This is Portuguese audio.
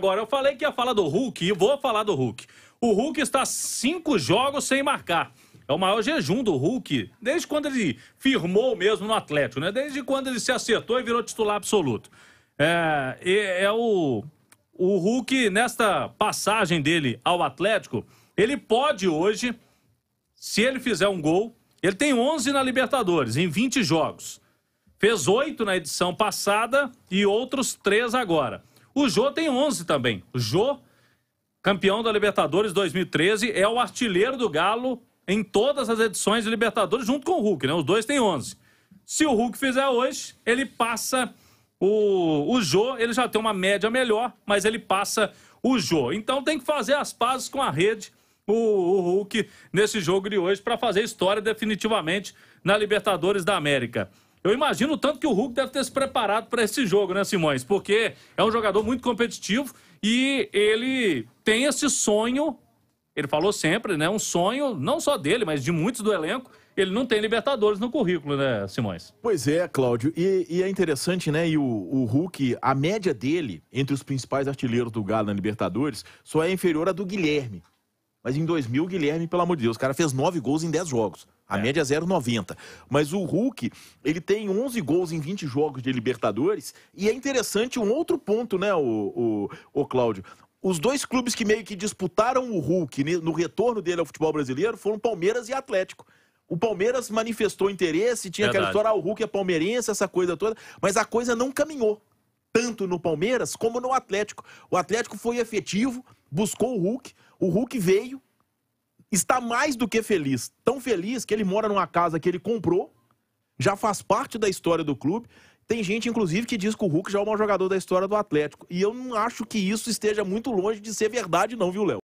Agora, eu falei que ia falar do Hulk e vou falar do Hulk. O Hulk está cinco jogos sem marcar. É o maior jejum do Hulk, desde quando ele firmou mesmo no Atlético, né? Desde quando ele se acertou e virou titular absoluto. É, é o, o Hulk, nesta passagem dele ao Atlético, ele pode hoje, se ele fizer um gol, ele tem 11 na Libertadores, em 20 jogos. Fez 8 na edição passada e outros 3 agora. O Jô tem 11 também. Jô, campeão da Libertadores 2013, é o artilheiro do Galo em todas as edições de Libertadores, junto com o Hulk, né? Os dois têm 11. Se o Hulk fizer hoje, ele passa o, o Jô, ele já tem uma média melhor, mas ele passa o Jô. Então tem que fazer as pazes com a rede, o, o Hulk, nesse jogo de hoje, para fazer história definitivamente na Libertadores da América. Eu imagino o tanto que o Hulk deve ter se preparado para esse jogo, né, Simões? Porque é um jogador muito competitivo e ele tem esse sonho. Ele falou sempre, né? Um sonho, não só dele, mas de muitos do elenco, ele não tem Libertadores no currículo, né, Simões? Pois é, Cláudio. E, e é interessante, né? E o, o, Hulk, a média dele entre os principais artilheiros do Galo na Libertadores só é inferior à do Guilherme. Mas em 2000, o Guilherme, pelo amor de Deus, o cara fez nove gols em dez jogos. A é. média é 0,90. Mas o Hulk, ele tem 11 gols em 20 jogos de Libertadores. E é interessante um outro ponto, né, o, o, o Cláudio? Os dois clubes que meio que disputaram o Hulk no retorno dele ao futebol brasileiro foram Palmeiras e Atlético. O Palmeiras manifestou interesse, tinha Verdade. aquela história, o Hulk é palmeirense, essa coisa toda, mas a coisa não caminhou. Tanto no Palmeiras como no Atlético. O Atlético foi efetivo, buscou o Hulk, o Hulk veio, está mais do que feliz. Tão feliz que ele mora numa casa que ele comprou, já faz parte da história do clube. Tem gente, inclusive, que diz que o Hulk já é o maior jogador da história do Atlético. E eu não acho que isso esteja muito longe de ser verdade, não, viu, Léo?